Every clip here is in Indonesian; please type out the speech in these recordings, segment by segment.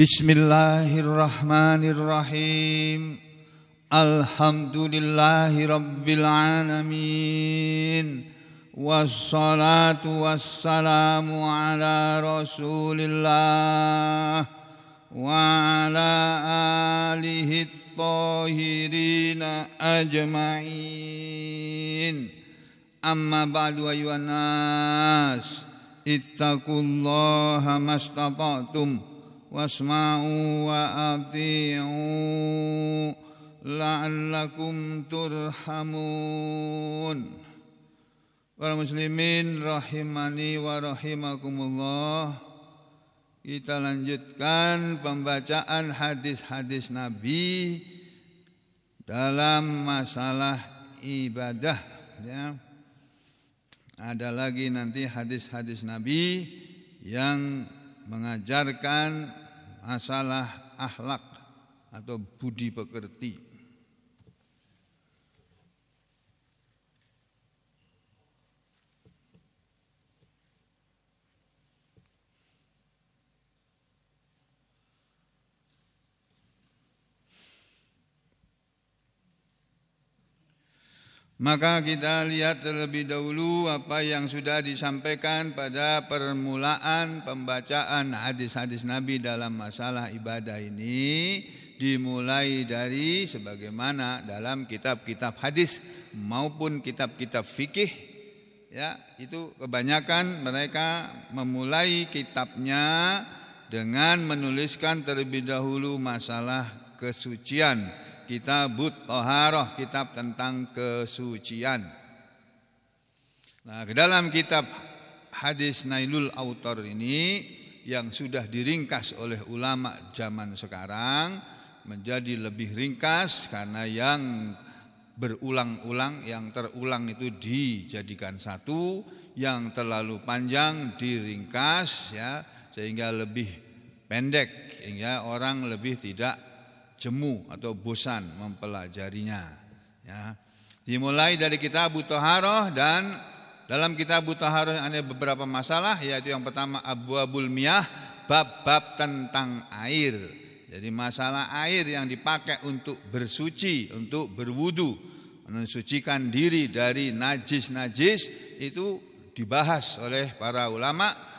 بسم الله الرحمن الرحيم الحمد لله رب العالمين والصلاة والسلام على رسول الله وعلى آله الطاهرين أجمعين أما بعد أيها الناس اتقوا الله ما استطعتم واسمعوا وأطيعوا لعلكم ترحمون Para muslimin rahimani wa rahimakumullah Kita lanjutkan pembacaan hadis-hadis Nabi Dalam masalah ibadah ya. Ada lagi nanti hadis-hadis Nabi Yang mengajarkan masalah akhlak atau budi pekerti Maka kita lihat terlebih dahulu apa yang sudah disampaikan pada permulaan pembacaan hadis-hadis Nabi dalam masalah ibadah ini dimulai dari sebagaimana dalam kitab-kitab hadis maupun kitab-kitab fikih ya itu kebanyakan mereka memulai kitabnya dengan menuliskan terlebih dahulu masalah kesucian kita butuh Toharoh, kitab tentang kesucian. Nah, ke dalam kitab hadis Nailul Autor ini yang sudah diringkas oleh ulama zaman sekarang menjadi lebih ringkas karena yang berulang-ulang yang terulang itu dijadikan satu yang terlalu panjang diringkas ya sehingga lebih pendek sehingga orang lebih tidak jemu atau bosan mempelajarinya. Ya. Dimulai dari kitab Haroh dan dalam kitab Haroh ada beberapa masalah yaitu yang pertama Abu Abul miyah bab-bab tentang air. Jadi masalah air yang dipakai untuk bersuci, untuk berwudu, mensucikan diri dari najis-najis itu dibahas oleh para ulama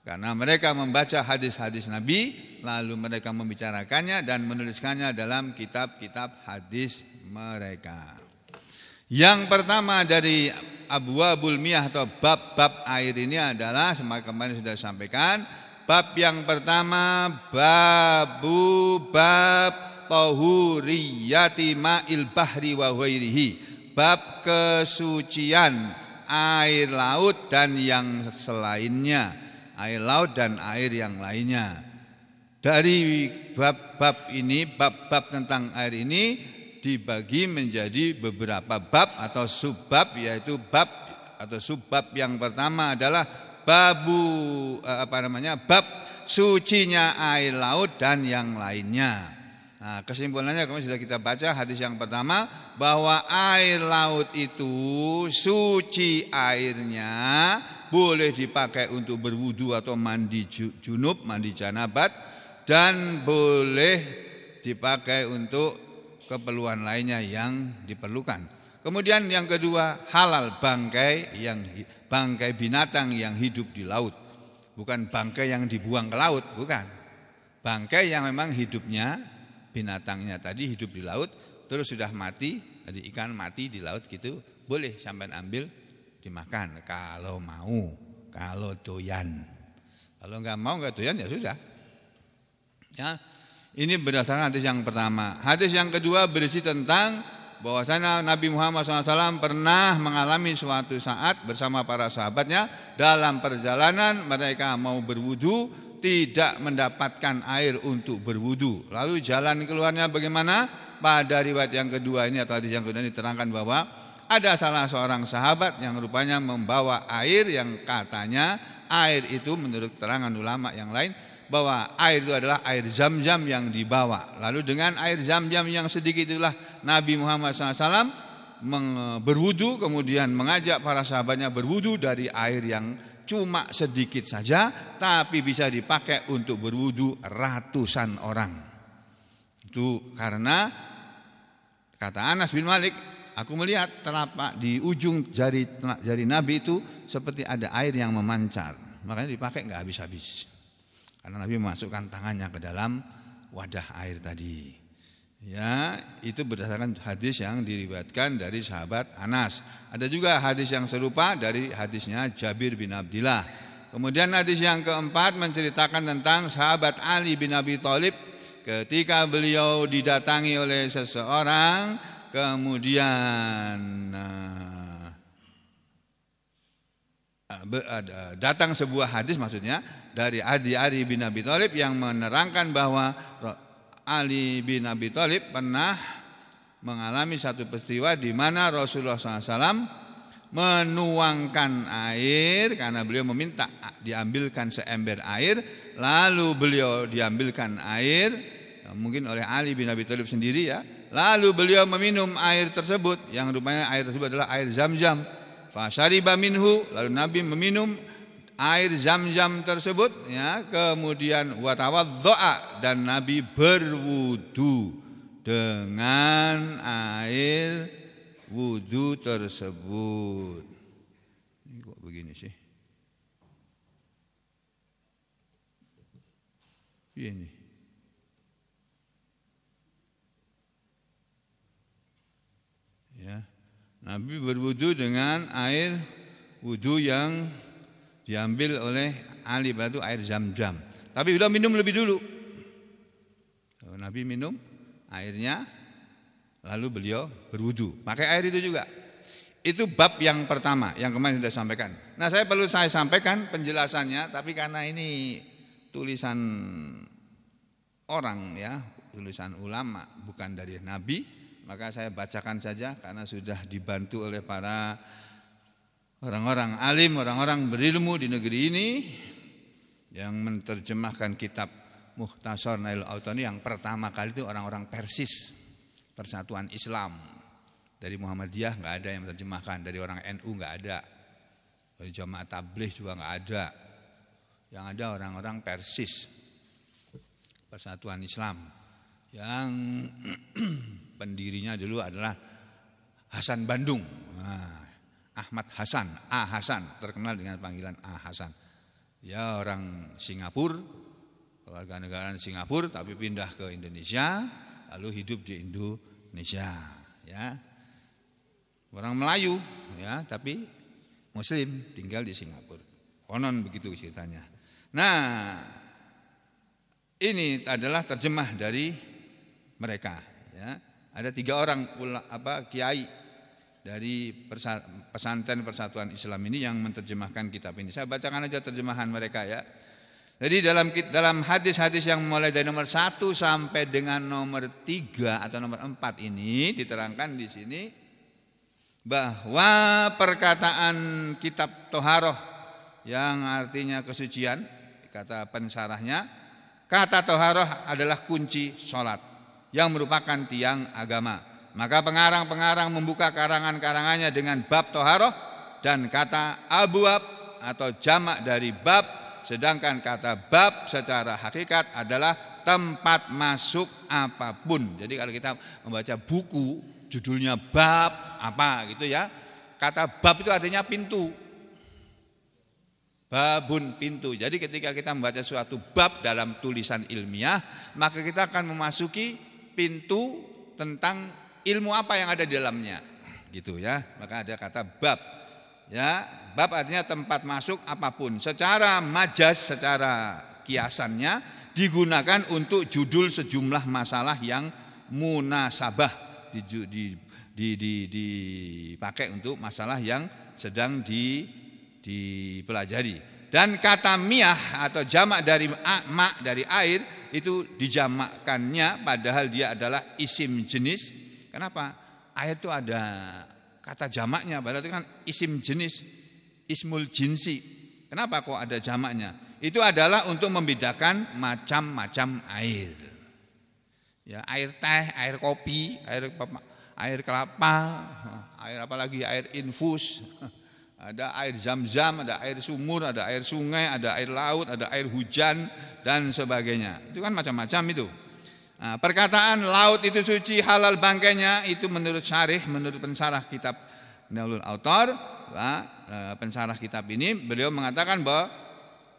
karena mereka membaca hadis-hadis Nabi, lalu mereka membicarakannya dan menuliskannya dalam kitab-kitab hadis mereka. Yang pertama dari Abu abwabul miyah atau bab-bab air ini adalah semacam kemarin sudah sampaikan bab yang pertama babu bab tohuriyati ma'il bahri wa ghairihi bab kesucian air laut dan yang selainnya air laut dan air yang lainnya. Dari bab-bab ini, bab-bab tentang air ini dibagi menjadi beberapa bab atau subbab yaitu bab atau subbab yang pertama adalah babu eh, apa namanya bab sucinya air laut dan yang lainnya. Nah, kesimpulannya kami sudah kita baca hadis yang pertama bahwa air laut itu suci airnya boleh dipakai untuk berwudu atau mandi junub, mandi janabat dan boleh dipakai untuk keperluan lainnya yang diperlukan. Kemudian yang kedua halal bangkai yang bangkai binatang yang hidup di laut. Bukan bangkai yang dibuang ke laut, bukan. Bangkai yang memang hidupnya binatangnya tadi hidup di laut terus sudah mati jadi ikan mati di laut gitu boleh sampai ambil dimakan kalau mau kalau doyan kalau nggak mau nggak doyan ya sudah ya ini berdasarkan hadis yang pertama hadis yang kedua berisi tentang bahwasanya Nabi Muhammad SAW pernah mengalami suatu saat bersama para sahabatnya dalam perjalanan mereka mau berwudu tidak mendapatkan air untuk berwudu. Lalu jalan keluarnya bagaimana? Pada riwayat yang kedua ini atau hadis yang kedua ini diterangkan bahwa ada salah seorang sahabat yang rupanya membawa air yang katanya air itu menurut keterangan ulama yang lain bahwa air itu adalah air zam-zam yang dibawa. Lalu dengan air zam-zam yang sedikit itulah Nabi Muhammad SAW berwudu kemudian mengajak para sahabatnya berwudu dari air yang cuma sedikit saja tapi bisa dipakai untuk berwudu ratusan orang. Itu karena kata Anas bin Malik, aku melihat telapak di ujung jari jari Nabi itu seperti ada air yang memancar. Makanya dipakai nggak habis-habis. Karena Nabi memasukkan tangannya ke dalam wadah air tadi. Ya, itu berdasarkan hadis yang diriwayatkan dari sahabat Anas. Ada juga hadis yang serupa dari hadisnya Jabir bin Abdullah. Kemudian hadis yang keempat menceritakan tentang sahabat Ali bin Abi Thalib ketika beliau didatangi oleh seseorang kemudian eh, eh, datang sebuah hadis maksudnya dari Adi Ari bin Abi Thalib yang menerangkan bahwa Ali bin Abi Thalib pernah mengalami satu peristiwa di mana Rasulullah SAW menuangkan air karena beliau meminta diambilkan seember air lalu beliau diambilkan air mungkin oleh Ali bin Abi Thalib sendiri ya lalu beliau meminum air tersebut yang rupanya air tersebut adalah air zam-zam fasyariba minhu lalu Nabi meminum air zam-zam tersebut ya kemudian doa dan Nabi berwudu dengan air wudu tersebut ini kok begini sih iya ini ya Nabi berwudu dengan air wudu yang diambil oleh ahli batu air zam-zam. Tapi beliau minum lebih dulu. Nabi minum airnya, lalu beliau berwudu. Pakai air itu juga. Itu bab yang pertama yang kemarin sudah sampaikan. Nah saya perlu saya sampaikan penjelasannya, tapi karena ini tulisan orang ya, tulisan ulama, bukan dari Nabi, maka saya bacakan saja karena sudah dibantu oleh para orang-orang alim, orang-orang berilmu di negeri ini yang menerjemahkan kitab Muhtasar Nail Autani yang pertama kali itu orang-orang Persis, Persatuan Islam. Dari Muhammadiyah nggak ada yang menerjemahkan, dari orang NU nggak ada, dari jamaah tabligh juga nggak ada. Yang ada orang-orang Persis, Persatuan Islam yang pendirinya dulu adalah Hasan Bandung. Nah, Ahmad Hasan, A Hasan, terkenal dengan panggilan A Hasan. Ya orang Singapura, warga negara Singapura tapi pindah ke Indonesia, lalu hidup di Indonesia, ya. Orang Melayu, ya, tapi muslim tinggal di Singapura. Konon begitu ceritanya. Nah, ini adalah terjemah dari mereka, ya. Ada tiga orang apa kiai dari pesantren persatuan Islam ini yang menerjemahkan kitab ini. Saya bacakan aja terjemahan mereka ya. Jadi dalam dalam hadis-hadis yang mulai dari nomor satu sampai dengan nomor tiga atau nomor empat ini diterangkan di sini bahwa perkataan kitab toharoh yang artinya kesucian kata pensarahnya kata toharoh adalah kunci sholat yang merupakan tiang agama maka pengarang-pengarang membuka karangan-karangannya dengan bab toharoh dan kata abuab atau jamak dari bab, sedangkan kata bab secara hakikat adalah tempat masuk apapun. Jadi kalau kita membaca buku judulnya bab apa gitu ya, kata bab itu artinya pintu. Babun pintu. Jadi ketika kita membaca suatu bab dalam tulisan ilmiah, maka kita akan memasuki pintu tentang ilmu apa yang ada di dalamnya gitu ya maka ada kata bab ya bab artinya tempat masuk apapun secara majas secara kiasannya digunakan untuk judul sejumlah masalah yang munasabah di, di, di, di, dipakai untuk masalah yang sedang di, dipelajari dan kata miah atau jamak dari mak dari air itu dijamakkannya padahal dia adalah isim jenis Kenapa? Ayat itu ada kata jamaknya, berarti kan isim jenis, ismul jinsi. Kenapa kok ada jamaknya? Itu adalah untuk membedakan macam-macam air. Ya, air teh, air kopi, air air kelapa, air apa lagi? Air infus. Ada air zam-zam, ada air sumur, ada air sungai, ada air laut, ada air hujan dan sebagainya. Itu kan macam-macam itu. Nah, perkataan laut itu suci halal bangkainya itu menurut syarih, menurut pensarah kitab Naulul Autor, ya, eh, pensarah kitab ini beliau mengatakan bahwa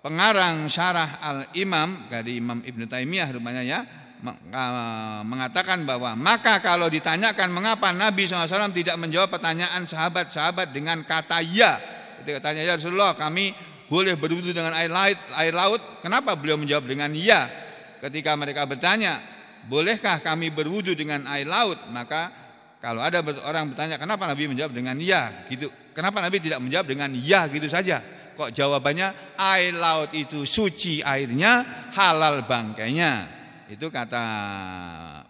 pengarang syarah Al-Imam dari Imam ibnu Taimiyah rupanya ya eh, mengatakan bahwa maka kalau ditanyakan mengapa Nabi SAW tidak menjawab pertanyaan sahabat-sahabat dengan kata ya ketika tanya ya Rasulullah kami boleh berwudu dengan air laut air laut kenapa beliau menjawab dengan ya ketika mereka bertanya bolehkah kami berwudu dengan air laut? Maka kalau ada orang bertanya, kenapa Nabi menjawab dengan ya? Gitu. Kenapa Nabi tidak menjawab dengan ya gitu saja? Kok jawabannya air laut itu suci airnya, halal bangkainya. Itu kata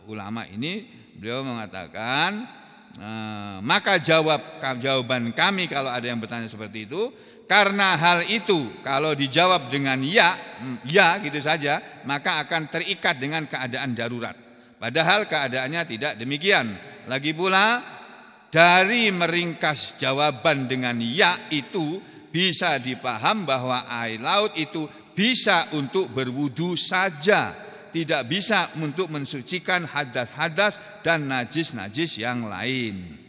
ulama ini, beliau mengatakan eh, maka jawab jawaban kami kalau ada yang bertanya seperti itu karena hal itu kalau dijawab dengan ya, hmm, ya gitu saja, maka akan terikat dengan keadaan darurat. Padahal keadaannya tidak demikian. Lagi pula dari meringkas jawaban dengan ya itu bisa dipaham bahwa air laut itu bisa untuk berwudu saja, tidak bisa untuk mensucikan hadas-hadas dan najis-najis yang lain.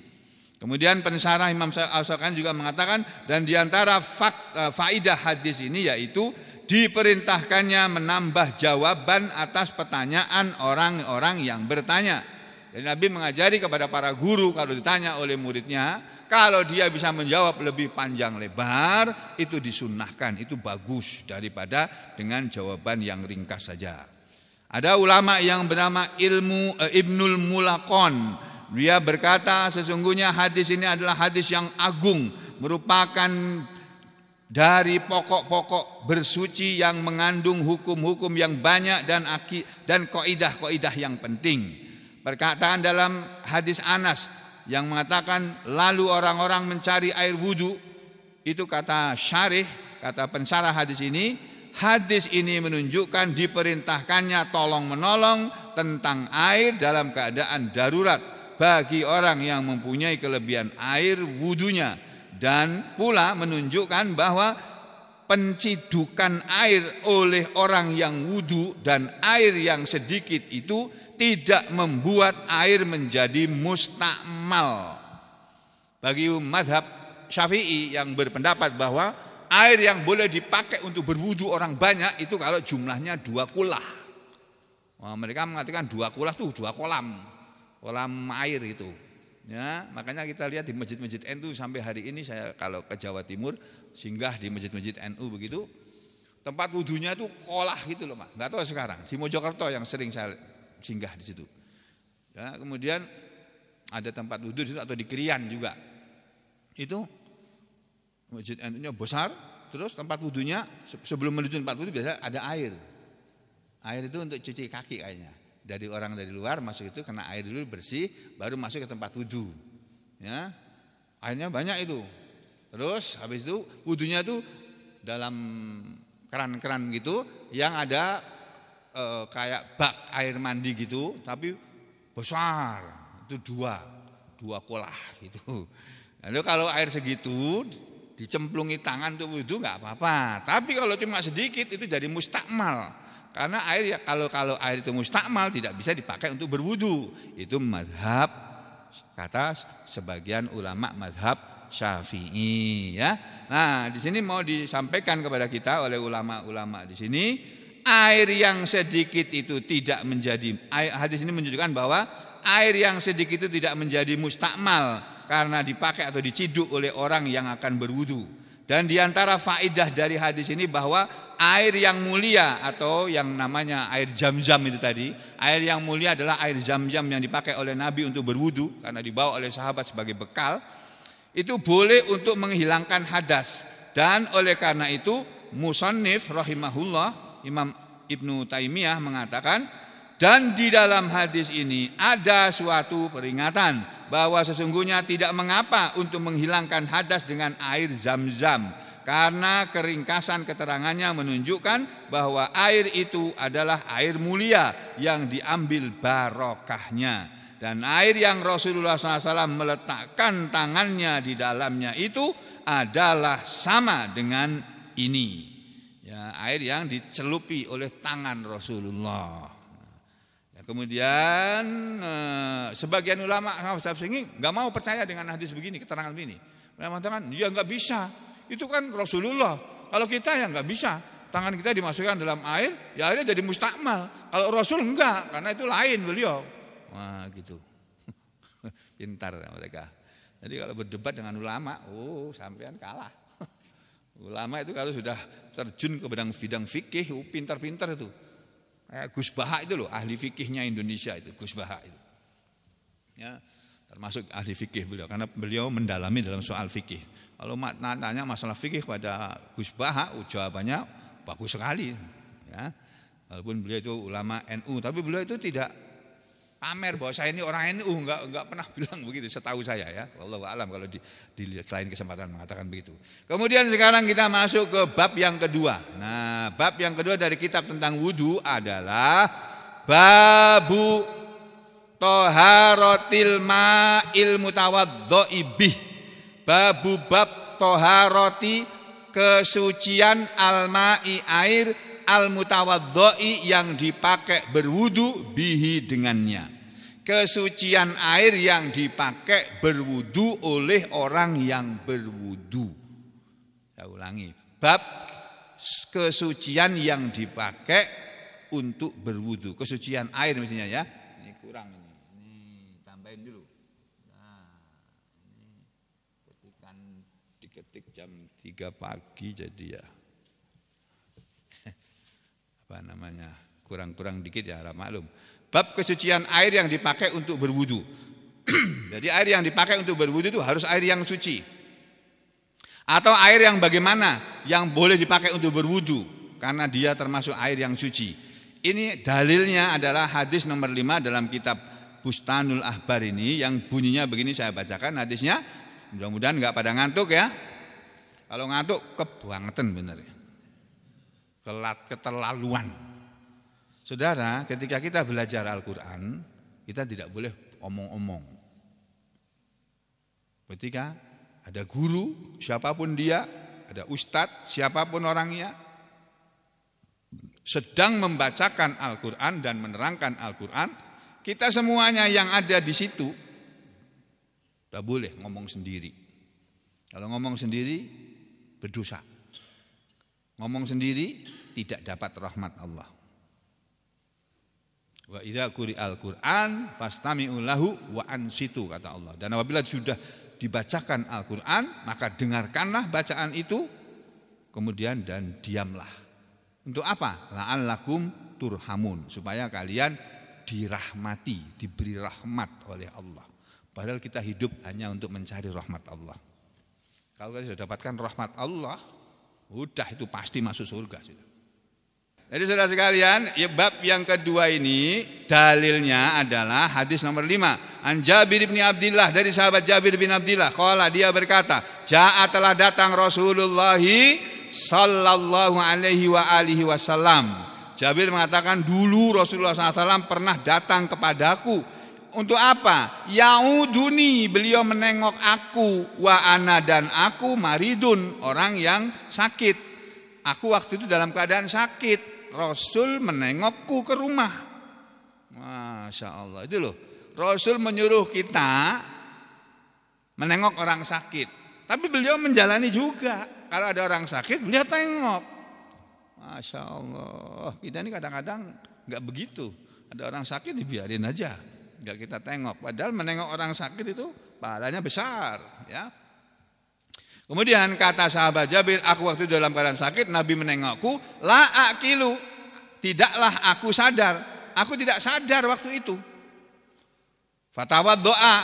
Kemudian pensarah Imam al juga mengatakan dan diantara fakta eh, faidah hadis ini yaitu diperintahkannya menambah jawaban atas pertanyaan orang-orang yang bertanya. Jadi Nabi mengajari kepada para guru kalau ditanya oleh muridnya, kalau dia bisa menjawab lebih panjang lebar, itu disunahkan, itu bagus daripada dengan jawaban yang ringkas saja. Ada ulama yang bernama Ilmu e, Ibnul Mulakon dia berkata sesungguhnya hadis ini adalah hadis yang agung, merupakan dari pokok-pokok bersuci yang mengandung hukum-hukum yang banyak dan aki, dan kaidah-kaidah yang penting. Perkataan dalam hadis Anas yang mengatakan lalu orang-orang mencari air wudhu itu kata syarih kata pensara hadis ini hadis ini menunjukkan diperintahkannya tolong menolong tentang air dalam keadaan darurat bagi orang yang mempunyai kelebihan air wudhunya dan pula menunjukkan bahwa pencidukan air oleh orang yang wudhu dan air yang sedikit itu tidak membuat air menjadi mustakmal. Bagi madhab syafi'i yang berpendapat bahwa air yang boleh dipakai untuk berwudhu orang banyak itu kalau jumlahnya dua kulah. Wah, mereka mengatakan dua kulah tuh dua kolam kolam air itu. Ya, makanya kita lihat di masjid-masjid NU sampai hari ini saya kalau ke Jawa Timur singgah di masjid-masjid NU begitu tempat wudhunya itu kolah gitu loh mak nggak tahu sekarang di Mojokerto yang sering saya singgah di situ ya kemudian ada tempat wudhu di situ atau di Krian juga itu masjid NU-nya besar terus tempat wudhunya sebelum menuju tempat wudhu biasa ada air air itu untuk cuci kaki kayaknya dari orang dari luar masuk itu kena air dulu bersih baru masuk ke tempat wudhu ya airnya banyak itu terus habis itu wudhunya tuh dalam keran-keran gitu yang ada e, kayak bak air mandi gitu tapi besar itu dua dua kolah gitu lalu kalau air segitu dicemplungi tangan tuh wudhu nggak apa-apa tapi kalau cuma sedikit itu jadi mustakmal karena air ya kalau kalau air itu mustakmal tidak bisa dipakai untuk berwudu. Itu madhab kata sebagian ulama madhab syafi'i ya. Nah di sini mau disampaikan kepada kita oleh ulama-ulama di sini air yang sedikit itu tidak menjadi hadis ini menunjukkan bahwa air yang sedikit itu tidak menjadi mustakmal karena dipakai atau diciduk oleh orang yang akan berwudu. Dan diantara faidah dari hadis ini bahwa air yang mulia atau yang namanya air jam-jam itu tadi, air yang mulia adalah air jam-jam yang dipakai oleh Nabi untuk berwudu karena dibawa oleh sahabat sebagai bekal. Itu boleh untuk menghilangkan hadas dan oleh karena itu Musannif rahimahullah Imam Ibnu Taimiyah mengatakan dan di dalam hadis ini ada suatu peringatan bahwa sesungguhnya tidak mengapa untuk menghilangkan hadas dengan air zam-zam karena keringkasan keterangannya menunjukkan bahwa air itu adalah air mulia yang diambil barokahnya dan air yang Rasulullah SAW meletakkan tangannya di dalamnya itu adalah sama dengan ini ya air yang dicelupi oleh tangan Rasulullah ya, kemudian eh, sebagian ulama nggak mau percaya dengan hadis begini keterangan begini mereka mengatakan ya nggak bisa itu kan Rasulullah. Kalau kita ya nggak bisa. Tangan kita dimasukkan dalam air, ya akhirnya jadi mustakmal. Kalau Rasul enggak, karena itu lain beliau. Wah gitu. Pintar mereka. Jadi kalau berdebat dengan ulama, oh sampean kalah. ulama itu kalau sudah terjun ke bidang bidang fikih, oh, pintar-pintar itu. Eh, Gus Baha itu loh, ahli fikihnya Indonesia itu, Gus Baha itu. Ya, termasuk ahli fikih beliau karena beliau mendalami dalam soal fikih. Kalau tanya masalah fikih pada Gus Baha, jawabannya bagus sekali. Ya. Walaupun beliau itu ulama NU, tapi beliau itu tidak pamer bahwa saya ini orang NU, enggak nggak pernah bilang begitu. Setahu saya ya, Allah alam kalau di, di lain kesempatan mengatakan begitu. Kemudian sekarang kita masuk ke bab yang kedua. Nah, bab yang kedua dari kitab tentang wudhu adalah babu toharotil ma'il mutawadzoibih babu bab toharoti kesucian almai air al yang dipakai berwudu bihi dengannya kesucian air yang dipakai berwudu oleh orang yang berwudu saya ulangi bab kesucian yang dipakai untuk berwudu kesucian air misalnya ya ini kurang ini ini tambahin dulu 3 pagi jadi ya apa namanya kurang-kurang dikit ya harap maklum. Bab kesucian air yang dipakai untuk berwudu. jadi air yang dipakai untuk berwudu itu harus air yang suci. Atau air yang bagaimana yang boleh dipakai untuk berwudu karena dia termasuk air yang suci. Ini dalilnya adalah hadis nomor 5 dalam kitab Bustanul Ahbar ini yang bunyinya begini saya bacakan hadisnya. Mudah-mudahan nggak pada ngantuk ya. Kalau ngantuk kebangetan bener ya. Kelat keterlaluan. Saudara, ketika kita belajar Al-Qur'an, kita tidak boleh omong-omong. Ketika ada guru, siapapun dia, ada ustadz, siapapun orangnya, sedang membacakan Al-Quran dan menerangkan Al-Quran, kita semuanya yang ada di situ, tidak boleh ngomong sendiri. Kalau ngomong sendiri, berdosa. Ngomong sendiri tidak dapat rahmat Allah. Wa idza quri'al Qur'an fastami'u lahu wa ansitu kata Allah. Dan apabila sudah dibacakan Al-Qur'an, maka dengarkanlah bacaan itu kemudian dan diamlah. Untuk apa? La'allakum turhamun, supaya kalian dirahmati, diberi rahmat oleh Allah. Padahal kita hidup hanya untuk mencari rahmat Allah. Kalau kita sudah dapatkan rahmat Allah, udah itu pasti masuk surga. Gitu. Jadi saudara sekalian, ya bab yang kedua ini dalilnya adalah hadis nomor lima, An Jabir bin Abdullah dari sahabat Jabir bin Abdullah, qala dia berkata, "Ja'a telah datang Rasulullah sallallahu alaihi wa alihi wasallam." Jabir mengatakan, "Dulu Rasulullah SAW pernah datang kepadaku untuk apa? Yauduni, beliau menengok aku, wa ana dan aku maridun, orang yang sakit. Aku waktu itu dalam keadaan sakit. Rasul menengokku ke rumah. Masya Allah, itu loh. Rasul menyuruh kita menengok orang sakit. Tapi beliau menjalani juga. Kalau ada orang sakit, beliau tengok. Masya Allah, kita ini kadang-kadang nggak begitu. Ada orang sakit dibiarin aja nggak kita tengok. Padahal menengok orang sakit itu pahalanya besar, ya. Kemudian kata sahabat Jabir, aku waktu itu dalam keadaan sakit, Nabi menengokku, la akilu, tidaklah aku sadar, aku tidak sadar waktu itu. Fatwa doa,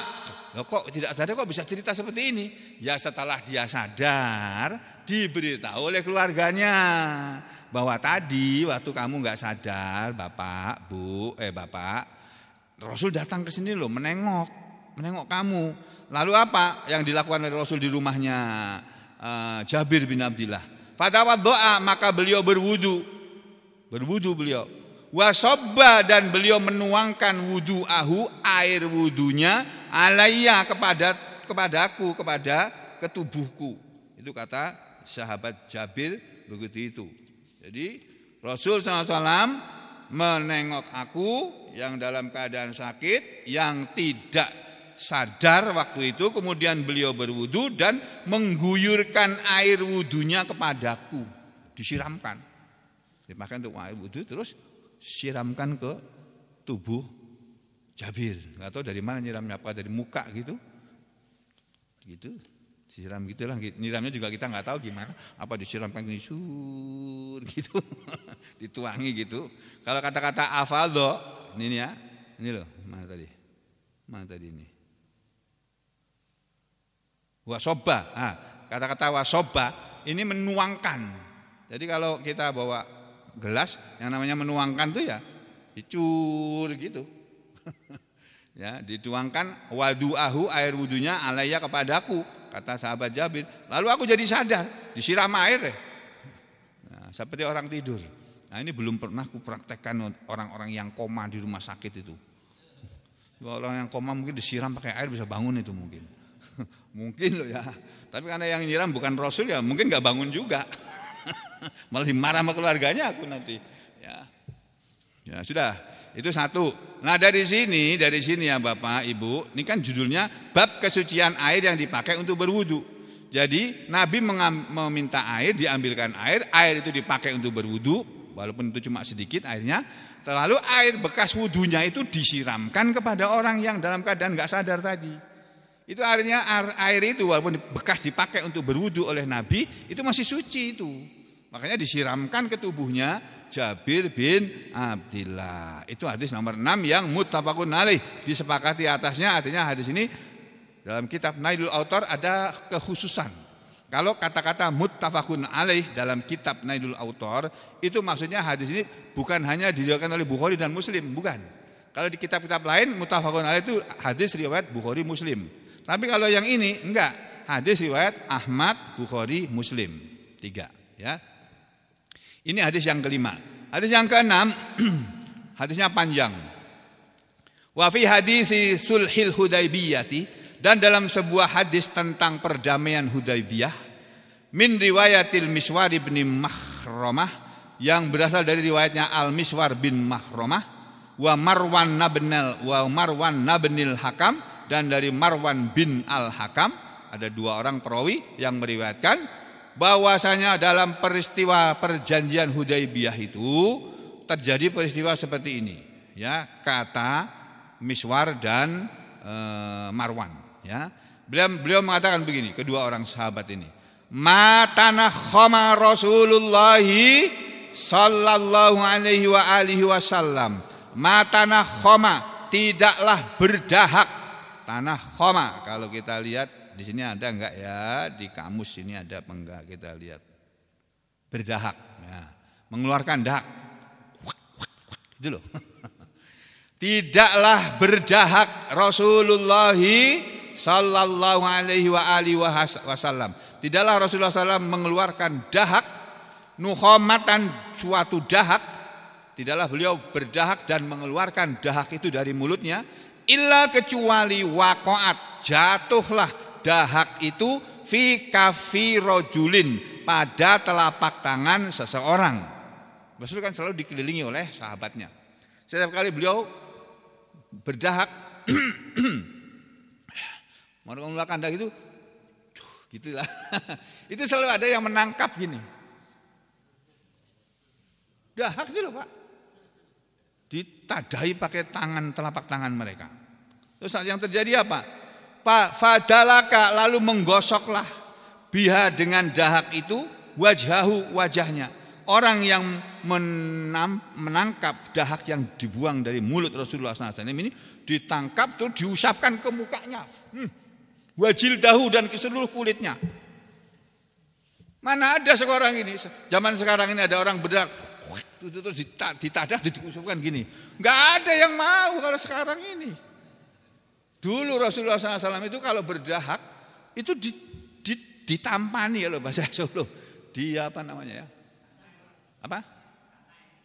Loh kok tidak sadar kok bisa cerita seperti ini? Ya setelah dia sadar diberitahu oleh keluarganya bahwa tadi waktu kamu nggak sadar bapak bu eh bapak Rasul datang ke sini loh menengok, menengok kamu. Lalu apa yang dilakukan oleh Rasul di rumahnya uh, Jabir bin Abdullah? Fatawat doa maka beliau berwudu, berwudu beliau. Wasobba dan beliau menuangkan wudu ahu air wudunya alaiya kepada kepadaku kepada ketubuhku. Itu kata sahabat Jabir begitu itu. Jadi Rasul SAW menengok aku yang dalam keadaan sakit, yang tidak sadar waktu itu, kemudian beliau berwudu dan mengguyurkan air wudhunya kepadaku, disiramkan. Dimakan untuk air wudu terus siramkan ke tubuh Jabir. atau tahu dari mana nyiramnya, apa dari muka gitu. Gitu disiram gitulah nyiramnya juga kita nggak tahu gimana apa disiramkan gini sur gitu dituangi gitu kalau kata-kata afaldo ini ya ini loh mana tadi mana tadi ini wasoba ah kata-kata wasoba ini menuangkan jadi kalau kita bawa gelas yang namanya menuangkan tuh ya dicur gitu ya dituangkan waduahu air wudunya alaya kepadaku kata sahabat Jabir. Lalu aku jadi sadar, disiram air. Ya. Nah, seperti orang tidur. Nah ini belum pernah aku praktekkan orang-orang yang koma di rumah sakit itu. Orang yang koma mungkin disiram pakai air bisa bangun itu mungkin. mungkin loh ya. Tapi karena yang nyiram bukan Rasul ya mungkin nggak bangun juga. Malah dimarah sama keluarganya aku nanti. Ya, ya sudah. Itu satu. Nah dari sini, dari sini ya Bapak, Ibu, ini kan judulnya bab kesucian air yang dipakai untuk berwudu. Jadi Nabi meminta air, diambilkan air, air itu dipakai untuk berwudu, walaupun itu cuma sedikit airnya. terlalu air bekas wudhunya itu disiramkan kepada orang yang dalam keadaan nggak sadar tadi. Itu airnya air itu walaupun bekas dipakai untuk berwudu oleh Nabi itu masih suci itu. Makanya disiramkan ke tubuhnya Jabir bin Abdillah. Itu hadis nomor 6 yang mutafakun alaih. Disepakati atasnya artinya hadis ini dalam kitab Nailul Autor ada kekhususan. Kalau kata-kata mutafakun alaih dalam kitab Nailul Autor, itu maksudnya hadis ini bukan hanya diriwayatkan oleh Bukhari dan Muslim, bukan. Kalau di kitab-kitab lain mutafakun alaih itu hadis riwayat Bukhari Muslim. Tapi kalau yang ini enggak, hadis riwayat Ahmad, Bukhari, Muslim. Tiga, ya. Ini hadis yang kelima. Hadis yang keenam, hadisnya panjang. Wa fi hadisi sulhil hudaibiyati dan dalam sebuah hadis tentang perdamaian Hudaybiyah, min riwayatil Miswar bin Mahromah yang berasal dari riwayatnya Al Miswar bin Mahromah wa Marwan Nabnil wa Marwan nabnil Hakam dan dari Marwan bin Al Hakam ada dua orang perawi yang meriwayatkan bahwasanya dalam peristiwa perjanjian Hudaibiyah itu terjadi peristiwa seperti ini ya kata Miswar dan e, Marwan ya beliau beliau mengatakan begini kedua orang sahabat ini matana khama Rasulullahi sallallahu alaihi wa alihi wasallam matana khama tidaklah berdahak tanah khoma kalau kita lihat di sini ada enggak ya? Di kamus ini ada apa enggak? Kita lihat. Berdahak. Ya. Mengeluarkan dahak. Itu loh. Tidaklah berdahak Rasulullah sallallahu alaihi wa alihi wasallam. Tidaklah Rasulullah SAW mengeluarkan dahak nukhomatan suatu dahak. Tidaklah beliau berdahak dan mengeluarkan dahak itu dari mulutnya illa kecuali wakoat jatuhlah hak itu fi kafi rojulin pada telapak tangan seseorang. Rasul kan selalu dikelilingi oleh sahabatnya. Setiap kali beliau berdahak, Marungulah kandang itu, gitulah. itu selalu ada yang menangkap gini. Dahak itu loh pak. Ditadai pakai tangan telapak tangan mereka. Terus yang terjadi apa? fadalaka lalu menggosoklah biha dengan dahak itu wajahu wajahnya orang yang menam, menangkap dahak yang dibuang dari mulut Rasulullah SAW ini ditangkap tuh diusapkan ke mukanya hmm. wajil dahu dan ke seluruh kulitnya mana ada sekarang ini zaman sekarang ini ada orang bedak terus ditadah diusapkan gini nggak ada yang mau kalau sekarang ini Dulu Rasulullah SAW itu kalau berdahak itu di, di, ditampani ya loh bahasa Solo. Di apa namanya ya? Apa?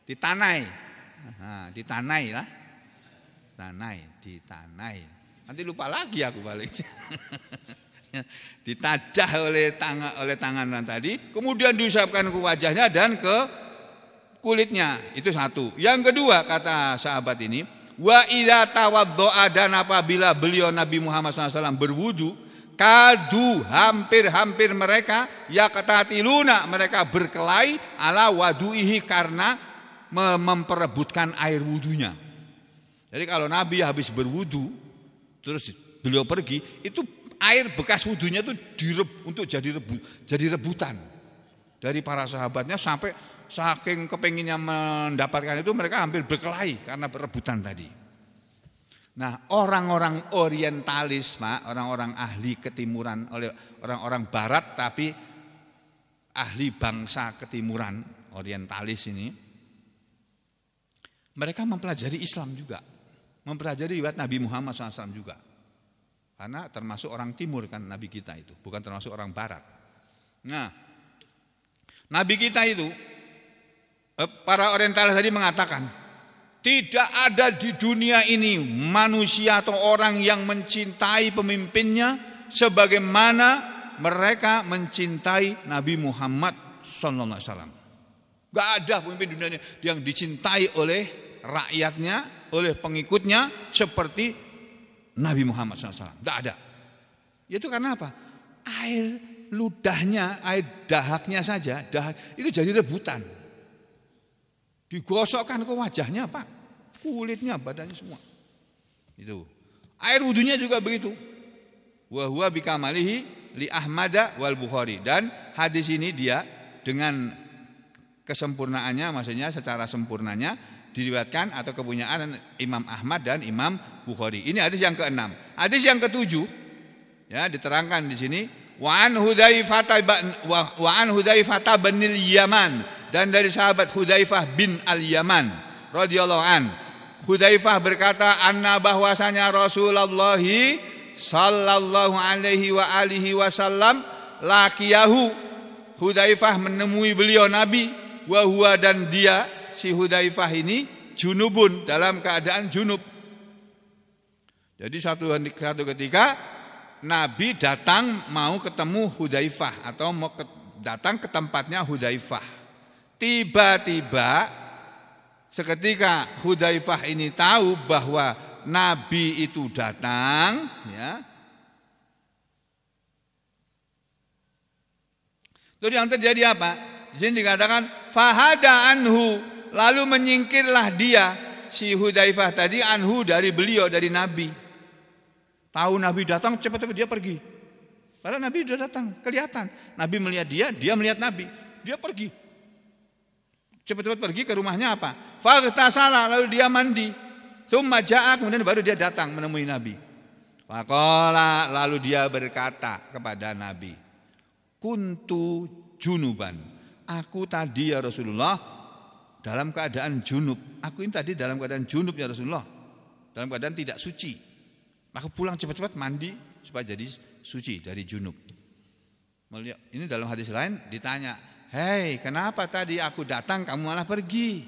Ditanai. Nah, ditanai lah. Tanai, ditanai. Nanti lupa lagi aku balik ditadah oleh tangan oleh tangan tadi, kemudian diusapkan ke wajahnya dan ke kulitnya. Itu satu. Yang kedua kata sahabat ini, Wa idza tawaddoa dan apabila beliau Nabi Muhammad SAW berwudu, kadu hampir-hampir mereka ya kata Tiluna mereka berkelahi ala waduihi karena memperebutkan air wudunya. Jadi kalau Nabi habis berwudu terus beliau pergi itu air bekas wudunya itu direb untuk jadi rebu, jadi rebutan dari para sahabatnya sampai saking kepinginnya mendapatkan itu mereka hampir berkelahi karena perebutan tadi. Nah orang-orang orientalis Pak, orang-orang ahli ketimuran oleh orang-orang barat tapi ahli bangsa ketimuran, orientalis ini. Mereka mempelajari Islam juga, mempelajari riwayat Nabi Muhammad SAW juga. Karena termasuk orang timur kan Nabi kita itu, bukan termasuk orang barat. Nah, Nabi kita itu Eh, para orientalis tadi mengatakan, tidak ada di dunia ini manusia atau orang yang mencintai pemimpinnya sebagaimana mereka mencintai Nabi Muhammad SAW. Gak ada pemimpin dunia ini yang dicintai oleh rakyatnya, oleh pengikutnya seperti Nabi Muhammad SAW. Gak ada. Itu karena apa? Air ludahnya, air dahaknya saja, dahak, itu jadi rebutan. Digosokkan ke wajahnya pak, kulitnya, badannya semua. Itu. Air wudhunya juga begitu. Wahwa bikamalihi li Ahmada wal Bukhari. Dan hadis ini dia dengan kesempurnaannya, maksudnya secara sempurnanya diriwatkan atau kepunyaan Imam Ahmad dan Imam Bukhari. Ini hadis yang keenam. Hadis yang ketujuh ya diterangkan di sini wa an Hudzaifah wa an Hudzaifah bin Yaman dan dari sahabat Hudzaifah bin Al-Yaman radhiyallahu an. Hudzaifah berkata, "Anna bahwasanya Rasulullah sallallahu alaihi wa alihi wasallam lakiyahu." Hudzaifah menemui beliau Nabi wa huwa dan dia si Hudzaifah ini junubun dalam keadaan junub. Jadi satu satu ketika Nabi datang mau ketemu Hudzaifah atau mau ke, datang ke tempatnya Hudzaifah. Tiba-tiba seketika Hudzaifah ini tahu bahwa Nabi itu datang, ya. Lalu yang terjadi apa? Di sini dikatakan fahada anhu, lalu menyingkirlah dia si Hudzaifah tadi anhu dari beliau dari Nabi. Tahu Nabi datang cepat-cepat dia pergi. Padahal Nabi sudah datang, kelihatan. Nabi melihat dia, dia melihat Nabi. Dia pergi, Cepat-cepat pergi ke rumahnya apa? salah. lalu dia mandi. cuma jahat. kemudian baru dia datang menemui Nabi. Fakola lalu dia berkata kepada Nabi, "Kuntu junuban." Aku tadi ya Rasulullah dalam keadaan junub. Aku ini tadi dalam keadaan junub ya Rasulullah. Dalam keadaan tidak suci. Aku pulang cepat-cepat mandi supaya jadi suci dari junub. Ini dalam hadis lain ditanya, Hei, kenapa tadi aku datang kamu malah pergi?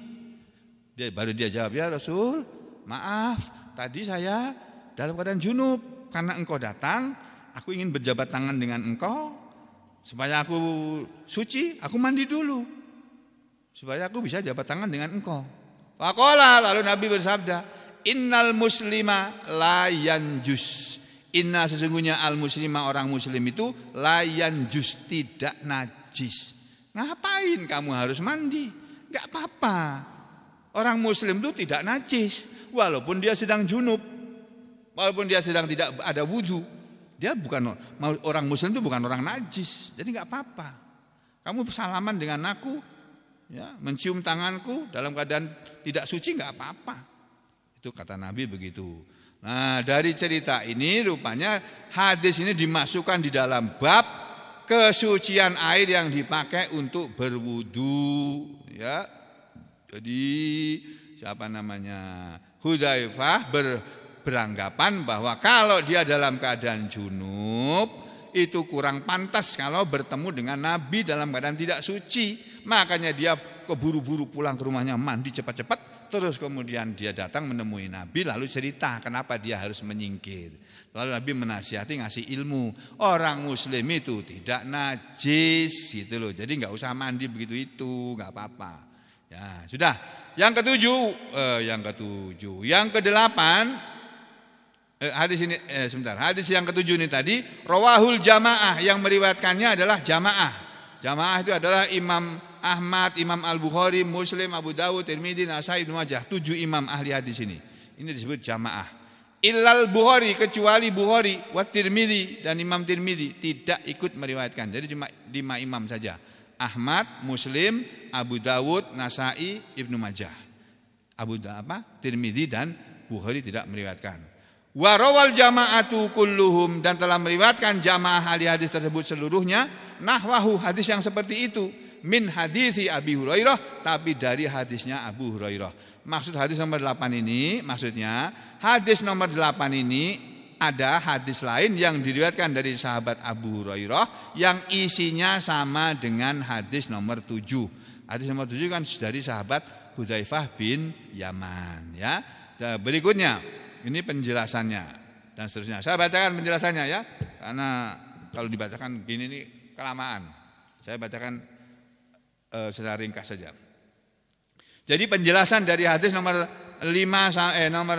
Dia baru dia jawab, "Ya Rasul, maaf, tadi saya dalam keadaan junub karena engkau datang, aku ingin berjabat tangan dengan engkau supaya aku suci, aku mandi dulu. Supaya aku bisa jabat tangan dengan engkau." Faqala lalu Nabi bersabda, "Innal muslima layan jus." Inna sesungguhnya al muslima orang muslim itu layan jus tidak najis. Ngapain kamu harus mandi? Gak apa-apa. Orang muslim itu tidak najis. Walaupun dia sedang junub. Walaupun dia sedang tidak ada wudhu. Dia bukan orang muslim itu bukan orang najis. Jadi gak apa-apa. Kamu salaman dengan aku. ya Mencium tanganku dalam keadaan tidak suci gak apa-apa. Itu kata Nabi begitu. Nah dari cerita ini rupanya hadis ini dimasukkan di dalam bab kesucian air yang dipakai untuk berwudu ya. Jadi siapa namanya? Hudaifah ber, beranggapan bahwa kalau dia dalam keadaan junub itu kurang pantas kalau bertemu dengan nabi dalam keadaan tidak suci. Makanya dia keburu-buru pulang ke rumahnya mandi cepat-cepat Terus kemudian dia datang menemui Nabi lalu cerita kenapa dia harus menyingkir. Lalu Nabi menasihati ngasih ilmu. Orang muslim itu tidak najis gitu loh. Jadi nggak usah mandi begitu itu, nggak apa-apa. Ya, sudah. Yang ketujuh, eh, yang ketujuh, yang kedelapan eh, hadis ini eh, sebentar. Hadis yang ketujuh ini tadi rawahul jamaah yang meriwayatkannya adalah jamaah. Jamaah itu adalah imam Ahmad, Imam Al-Bukhari, Muslim, Abu Dawud, Tirmidzi, Nasai, Ibnu Majah. Tujuh imam ahli hadis ini. Ini disebut jamaah. Ilal Bukhari kecuali Bukhari wa Tirmidzi dan Imam Tirmidzi tidak ikut meriwayatkan. Jadi cuma lima imam saja. Ahmad, Muslim, Abu Dawud, Nasai, Ibnu Majah. Abu apa? Tirmidzi dan Bukhari tidak meriwayatkan. Warawal jama'atu kulluhum dan telah meriwayatkan jamaah ahli hadis tersebut seluruhnya nahwahu hadis yang seperti itu min hadithi Abi Hurairah tapi dari hadisnya Abu Hurairah. Maksud hadis nomor 8 ini maksudnya hadis nomor 8 ini ada hadis lain yang diriwayatkan dari sahabat Abu Hurairah yang isinya sama dengan hadis nomor 7. Hadis nomor 7 kan dari sahabat Hudzaifah bin Yaman ya. Dan berikutnya ini penjelasannya dan seterusnya. Saya bacakan penjelasannya ya karena kalau dibacakan begini ini kelamaan. Saya bacakan eh, secara ringkas saja. Jadi penjelasan dari hadis nomor 5 eh nomor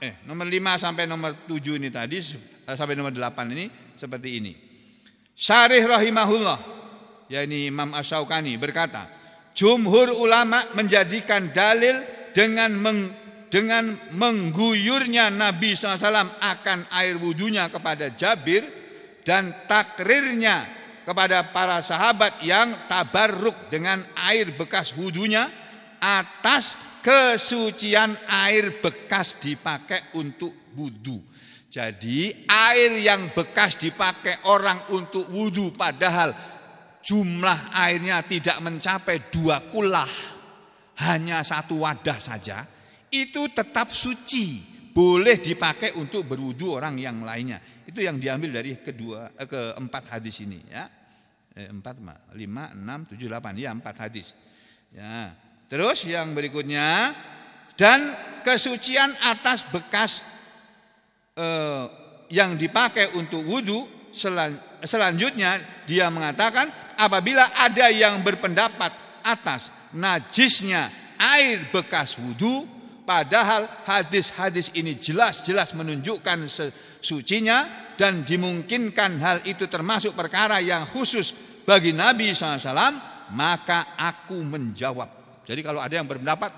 6 eh nomor 5 sampai nomor 7 ini tadi eh, sampai nomor 8 ini seperti ini. Syarih rahimahullah yakni Imam Asy-Syaukani berkata, jumhur ulama menjadikan dalil dengan meng, dengan mengguyurnya Nabi SAW akan air wudhunya kepada Jabir dan takrirnya kepada para sahabat yang tabarruk dengan air bekas wudhunya atas kesucian air bekas dipakai untuk wudhu. Jadi air yang bekas dipakai orang untuk wudhu padahal jumlah airnya tidak mencapai dua kulah hanya satu wadah saja itu tetap suci boleh dipakai untuk berwudu orang yang lainnya. Itu yang diambil dari kedua eh, keempat hadis ini ya eh, lima enam tujuh delapan ya empat hadis. Ya. Terus yang berikutnya dan kesucian atas bekas eh, yang dipakai untuk wudhu selan, selanjutnya dia mengatakan apabila ada yang berpendapat atas najisnya air bekas wudhu padahal hadis-hadis ini jelas-jelas menunjukkan se, sucinya dan dimungkinkan hal itu termasuk perkara yang khusus bagi Nabi SAW, maka aku menjawab. Jadi kalau ada yang berpendapat,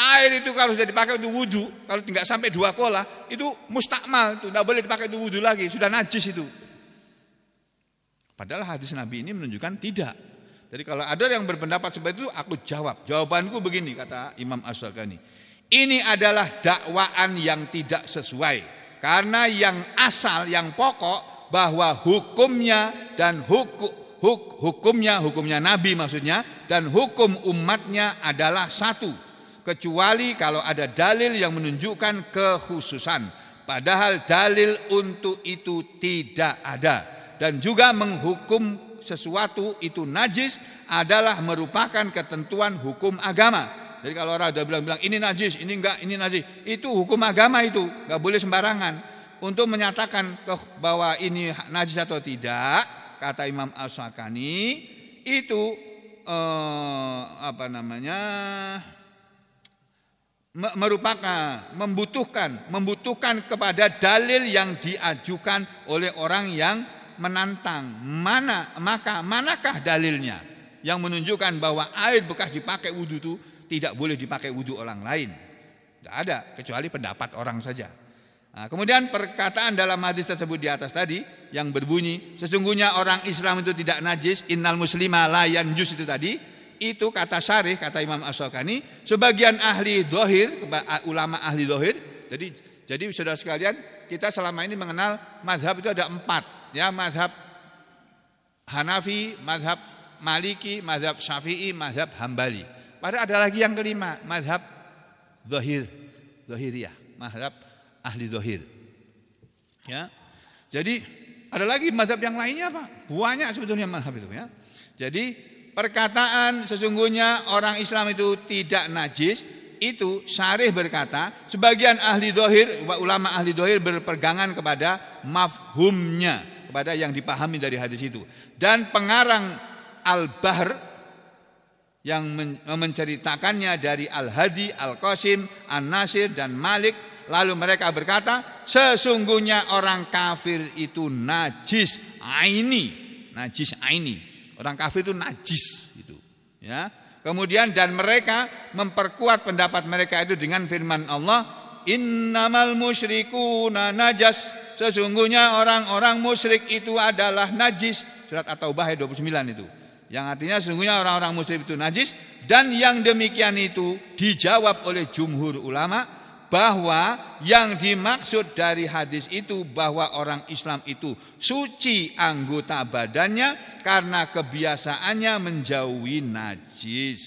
air itu kalau sudah dipakai untuk wudhu, kalau tidak sampai dua kola, itu mustakmal, itu tidak boleh dipakai untuk wudhu lagi, sudah najis itu. Padahal hadis Nabi ini menunjukkan tidak. Jadi kalau ada yang berpendapat seperti itu, aku jawab. Jawabanku begini, kata Imam Asyakani. Ini adalah dakwaan yang tidak sesuai karena yang asal, yang pokok bahwa hukumnya dan huku, huk, hukumnya, hukumnya Nabi maksudnya, dan hukum umatnya adalah satu. Kecuali kalau ada dalil yang menunjukkan kekhususan. Padahal dalil untuk itu tidak ada. Dan juga menghukum sesuatu itu najis adalah merupakan ketentuan hukum agama. Jadi kalau orang ada bilang-bilang ini najis, ini enggak, ini najis, itu hukum agama itu, enggak boleh sembarangan. Untuk menyatakan bahwa ini najis atau tidak, kata Imam As-Sakani, itu eh, apa namanya? merupakan membutuhkan membutuhkan kepada dalil yang diajukan oleh orang yang menantang mana maka manakah dalilnya yang menunjukkan bahwa air bekas dipakai wudhu itu tidak boleh dipakai wudhu orang lain. Tidak ada, kecuali pendapat orang saja. Nah, kemudian perkataan dalam hadis tersebut di atas tadi yang berbunyi sesungguhnya orang Islam itu tidak najis innal muslima layan jus itu tadi itu kata syarih kata Imam Asyokani sebagian ahli dohir ulama ahli dohir jadi jadi saudara sekalian kita selama ini mengenal madhab itu ada empat ya madhab Hanafi madhab Maliki madhab Syafi'i madhab Hambali pada ada lagi yang kelima, mazhab zahir, zahiriyah, mazhab ahli zahir. Ya. Jadi ada lagi mazhab yang lainnya apa Banyak sebetulnya mazhab itu ya. Jadi perkataan sesungguhnya orang Islam itu tidak najis itu Syarih berkata sebagian ahli dohir ulama ahli dohir berpergangan kepada mafhumnya kepada yang dipahami dari hadis itu dan pengarang Al-Bahr yang eh, menceritakannya dari Al-Hadi, Al-Qasim, An-Nasir dan Malik lalu mereka berkata sesungguhnya orang kafir itu najis aini najis aini orang kafir itu najis itu ya kemudian dan mereka memperkuat pendapat mereka itu dengan firman Allah innamal musyrikuna najas sesungguhnya orang-orang musyrik itu adalah najis surat At-Taubah 29 itu yang artinya sesungguhnya orang-orang musyrik itu najis dan yang demikian itu dijawab oleh jumhur ulama bahwa yang dimaksud dari hadis itu bahwa orang Islam itu suci anggota badannya karena kebiasaannya menjauhi najis.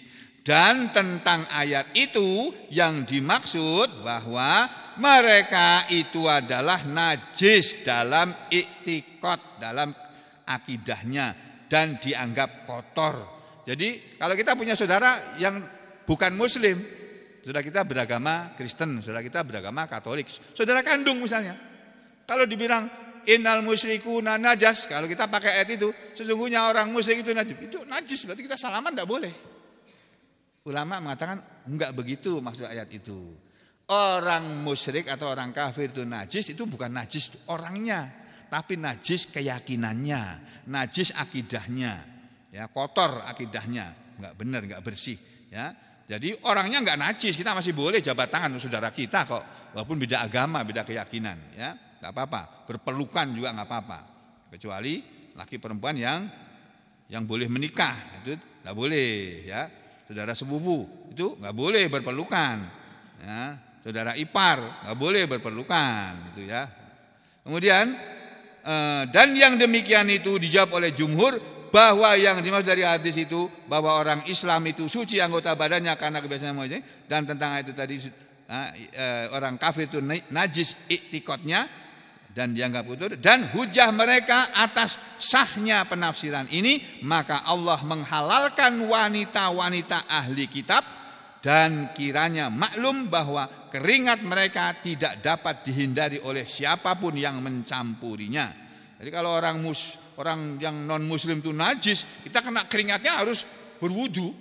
Dan tentang ayat itu yang dimaksud bahwa mereka itu adalah najis dalam iktikot, dalam akidahnya dan dianggap kotor. Jadi kalau kita punya saudara yang bukan muslim, saudara kita beragama Kristen, saudara kita beragama Katolik, saudara kandung misalnya. Kalau dibilang innal na najas, kalau kita pakai ayat itu, sesungguhnya orang musyrik itu najis. Itu najis, berarti kita salaman tidak boleh. Ulama mengatakan enggak begitu maksud ayat itu. Orang musyrik atau orang kafir itu najis itu bukan najis orangnya, tapi najis keyakinannya, najis akidahnya, ya kotor akidahnya, nggak benar, nggak bersih, ya. Jadi orangnya nggak najis, kita masih boleh jabat tangan saudara kita kok, walaupun beda agama, beda keyakinan, ya, nggak apa-apa. Berpelukan juga nggak apa-apa, kecuali laki perempuan yang yang boleh menikah itu nggak boleh, ya. Saudara sepupu itu nggak boleh berpelukan, ya. Saudara ipar nggak boleh berpelukan, itu ya. Kemudian Eh, dan yang demikian itu dijawab oleh jumhur bahwa yang dimaksud dari hadis itu bahwa orang Islam itu suci anggota badannya karena kebiasaan mau dan tentang itu tadi eh, eh, orang kafir itu najis iktikotnya dan dianggap utuh dan hujah mereka atas sahnya penafsiran ini maka Allah menghalalkan wanita-wanita ahli kitab dan kiranya maklum bahwa keringat mereka tidak dapat dihindari oleh siapapun yang mencampurinya. Jadi kalau orang mus orang yang non muslim itu najis, kita kena keringatnya harus berwudu.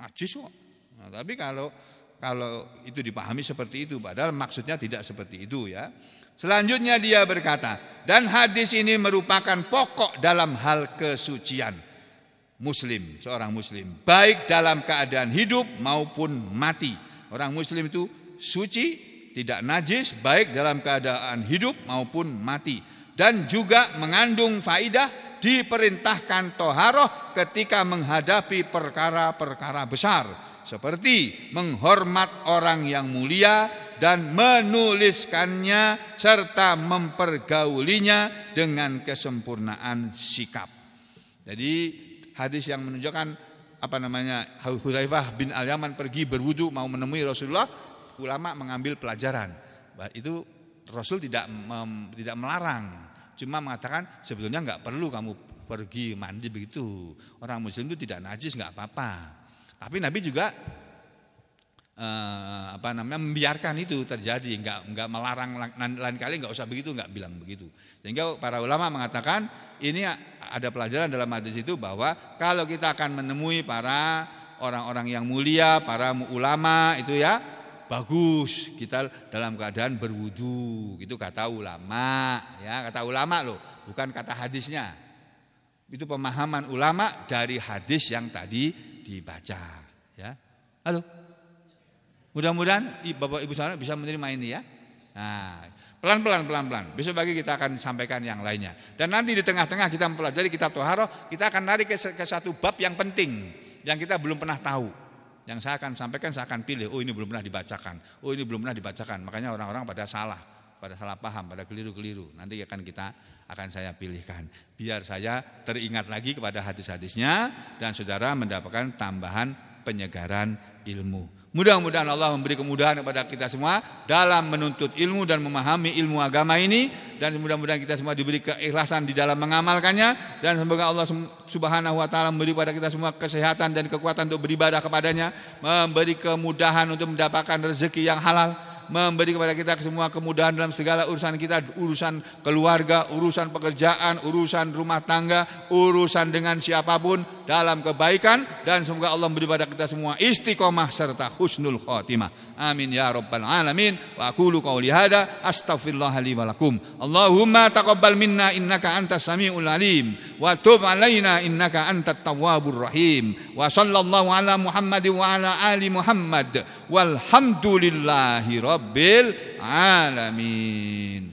Najis kok. Nah, tapi kalau kalau itu dipahami seperti itu padahal maksudnya tidak seperti itu ya. Selanjutnya dia berkata, dan hadis ini merupakan pokok dalam hal kesucian muslim, seorang muslim, baik dalam keadaan hidup maupun mati. Orang muslim itu suci, tidak najis, baik dalam keadaan hidup maupun mati dan juga mengandung faidah diperintahkan toharoh ketika menghadapi perkara-perkara besar seperti menghormat orang yang mulia dan menuliskannya serta mempergaulinya dengan kesempurnaan sikap. Jadi hadis yang menunjukkan apa namanya Hudzaifah bin Al-Yaman pergi berwudu mau menemui Rasulullah, ulama mengambil pelajaran. Itu Rasul tidak mem, tidak melarang, cuma mengatakan sebetulnya nggak perlu kamu pergi mandi begitu. Orang muslim itu tidak najis nggak apa-apa. Tapi Nabi juga eh, apa namanya membiarkan itu terjadi, nggak nggak melarang lain kali nggak usah begitu, nggak bilang begitu. Sehingga para ulama mengatakan ini ada pelajaran dalam hadis itu bahwa kalau kita akan menemui para orang-orang yang mulia, para ulama itu ya bagus kita dalam keadaan berwudu gitu kata ulama ya kata ulama loh bukan kata hadisnya itu pemahaman ulama dari hadis yang tadi dibaca ya halo Mudah-mudahan Bapak Ibu saudara bisa menerima ini ya. Nah, pelan-pelan pelan-pelan. Besok pagi kita akan sampaikan yang lainnya. Dan nanti di tengah-tengah kita mempelajari kitab Toharoh, kita akan lari ke, ke satu bab yang penting yang kita belum pernah tahu. Yang saya akan sampaikan saya akan pilih, oh ini belum pernah dibacakan. Oh ini belum pernah dibacakan. Makanya orang-orang pada salah, pada salah paham, pada keliru-keliru. Nanti akan kita akan saya pilihkan. Biar saya teringat lagi kepada hadis-hadisnya dan saudara mendapatkan tambahan penyegaran ilmu. Mudah-mudahan Allah memberi kemudahan kepada kita semua dalam menuntut ilmu dan memahami ilmu agama ini dan mudah-mudahan kita semua diberi keikhlasan di dalam mengamalkannya dan semoga Allah Subhanahu wa taala memberi kepada kita semua kesehatan dan kekuatan untuk beribadah kepadanya, memberi kemudahan untuk mendapatkan rezeki yang halal memberi kepada kita semua kemudahan dalam segala urusan kita, urusan keluarga, urusan pekerjaan, urusan rumah tangga, urusan dengan siapapun, dalam kebaikan dan semoga Allah memberi pada kita semua istiqomah serta husnul khotimah. Amin ya rabbal alamin. Wa aqulu qauli hadza astaghfirullah li wa lakum. Allahumma taqabbal minna innaka antas samiul alim wa tub alaina innaka antat tawwabur rahim. Wa sallallahu ala Muhammad wa ala ali Muhammad. Walhamdulillahi rabbil alamin.